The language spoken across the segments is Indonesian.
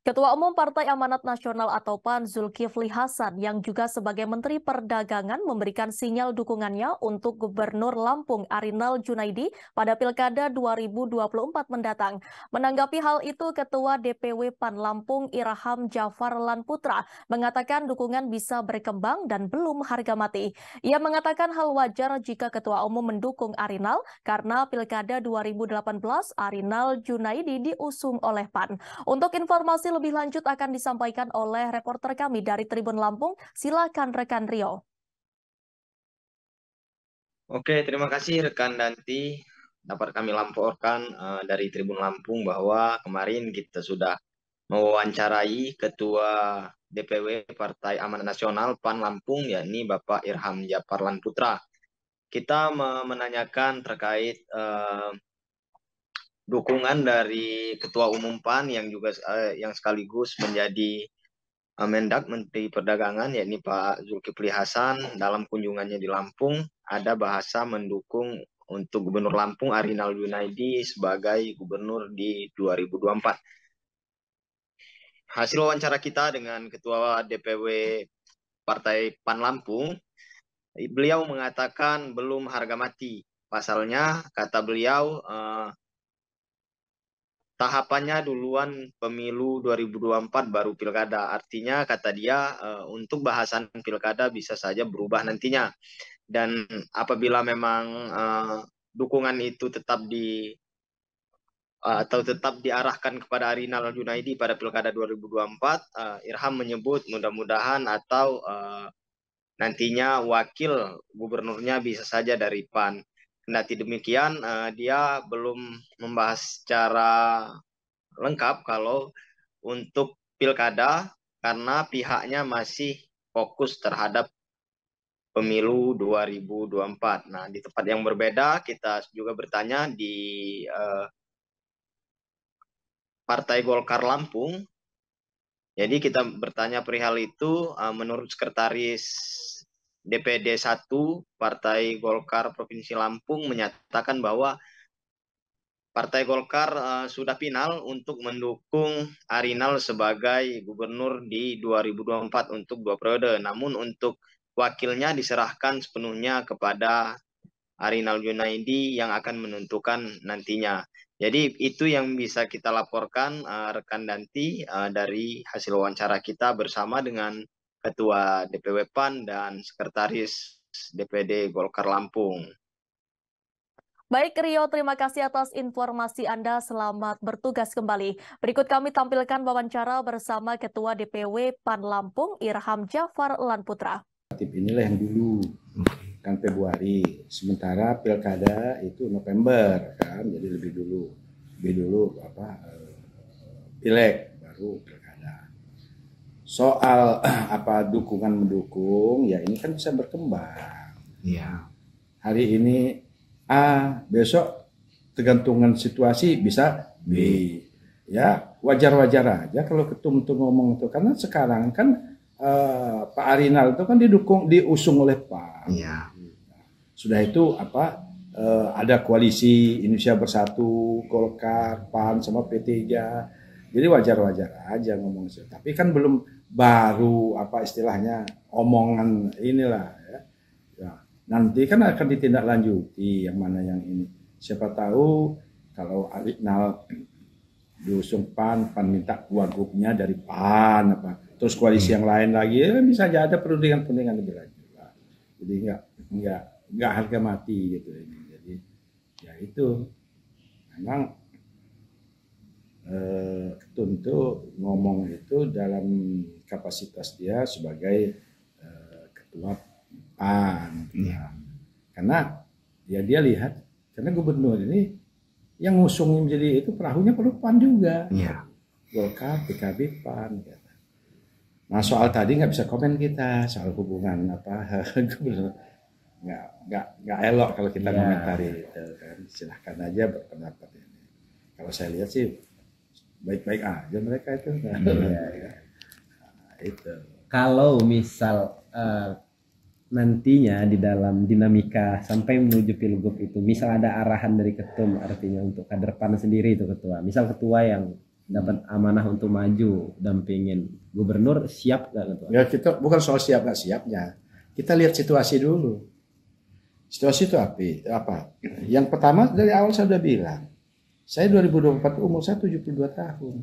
Ketua Umum Partai Amanat Nasional atau PAN Zulkifli Hasan yang juga sebagai Menteri Perdagangan memberikan sinyal dukungannya untuk Gubernur Lampung Arinal Junaidi pada Pilkada 2024 mendatang. Menanggapi hal itu, Ketua DPW PAN Lampung Irham Jafar Lan Putra mengatakan dukungan bisa berkembang dan belum harga mati. Ia mengatakan hal wajar jika Ketua Umum mendukung Arinal karena Pilkada 2018 Arinal Junaidi diusung oleh PAN. Untuk informasi lebih lanjut akan disampaikan oleh reporter kami dari Tribun Lampung. Silakan rekan Rio. Oke, terima kasih rekan Danti. Dapat kami laporkan uh, dari Tribun Lampung bahwa kemarin kita sudah mewawancarai Ketua DPW Partai Amanat Nasional PAN Lampung, yakni Bapak Irham Japarlan Putra. Kita menanyakan terkait uh, dukungan dari Ketua Umum PAN yang juga uh, yang sekaligus menjadi uh, Mendak Menteri Perdagangan yakni Pak Zulkifli Hasan dalam kunjungannya di Lampung ada bahasa mendukung untuk Gubernur Lampung Arinal Junaidi sebagai gubernur di 2024. Hasil wawancara kita dengan Ketua DPW Partai PAN Lampung, beliau mengatakan belum harga mati. Pasalnya, kata beliau, eh, tahapannya duluan pemilu 2024 baru pilkada. Artinya kata dia eh, untuk bahasan pilkada bisa saja berubah nantinya. Dan apabila memang eh, dukungan itu tetap di eh, atau tetap diarahkan kepada Arinal Junaidi pada pilkada 2024, Irham menyebut mudah-mudahan atau nantinya wakil gubernurnya bisa saja dari PAN. Kendati demikian, uh, dia belum membahas secara lengkap kalau untuk pilkada karena pihaknya masih fokus terhadap pemilu 2024. Nah, di tempat yang berbeda kita juga bertanya di uh, Partai Golkar Lampung. Jadi kita bertanya perihal itu eh, menurut sekretaris DPD 1 Partai Golkar Provinsi Lampung menyatakan bahwa Partai Golkar uh, sudah final untuk mendukung Arinal sebagai gubernur di 2024 untuk dua periode. Namun untuk wakilnya diserahkan sepenuhnya kepada Arinal Junaidi yang akan menentukan nantinya. Jadi itu yang bisa kita laporkan uh, rekan Danti uh, dari hasil wawancara kita bersama dengan Ketua DPW PAN dan Sekretaris DPD Golkar Lampung. Baik Rio, terima kasih atas informasi Anda. Selamat bertugas kembali. Berikut kami tampilkan wawancara bersama Ketua DPW PAN Lampung, Irham Jafar Lanputra. Tip inilah yang dulu kan Februari, sementara pilkada itu November kan, jadi lebih dulu, lebih dulu apa eh, pileg baru pilkada soal apa dukungan mendukung ya ini kan bisa berkembang ya hari ini A besok tergantungan situasi bisa B ya wajar-wajar aja kalau ketum itu ngomong itu karena sekarang kan uh, Pak Arinal itu kan didukung diusung oleh Pak ya. sudah itu apa uh, ada koalisi Indonesia Bersatu Golkar PAN sama P3 jadi wajar-wajar aja ngomong itu. Tapi kan belum baru apa istilahnya omongan inilah ya. ya. Nanti kan akan ditindaklanjuti yang mana yang ini. Siapa tahu kalau Arinal diusung PAN, PAN minta wagubnya dari PAN apa. Terus koalisi hmm. yang lain lagi ya kan bisa aja ada perundingan-perundingan lebih lanjut. Lah. Jadi enggak enggak enggak harga mati gitu ini. Jadi ya itu memang eh, tentu ngomong itu dalam kapasitas dia sebagai eh, ketua PAN. Ya. Karena ya dia lihat, karena gubernur ini yang ngusung menjadi itu perahunya perlu PAN juga. Ya. Golkar, PKB, PAN. Gitu. Nah soal tadi nggak bisa komen kita soal hubungan apa gubernur nggak nggak nggak elok kalau kita ya. komentari eh, kan. silahkan aja berpendapat ini. Kalau saya lihat sih baik-baik aja mereka itu ya, ya. Nah, itu kalau misal uh, nantinya di dalam dinamika sampai menuju pilgub itu misal ada arahan dari ketum artinya untuk kader pan sendiri itu ketua misal ketua yang hmm. dapat amanah untuk maju dampingin gubernur siap gak ketua ya kita bukan soal siap nggak siapnya kita lihat situasi dulu situasi itu apa apa yang pertama dari awal saya sudah bilang saya 2024 umur saya 72 tahun.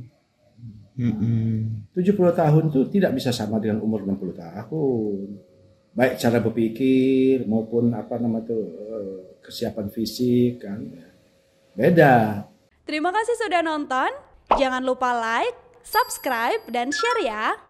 Mm-hmm. 70 tahun itu tidak bisa sama dengan umur 60 tahun. Baik cara berpikir maupun apa nama itu eh, kesiapan fisik kan. Beda. Terima kasih sudah nonton. Jangan lupa like, subscribe dan share ya.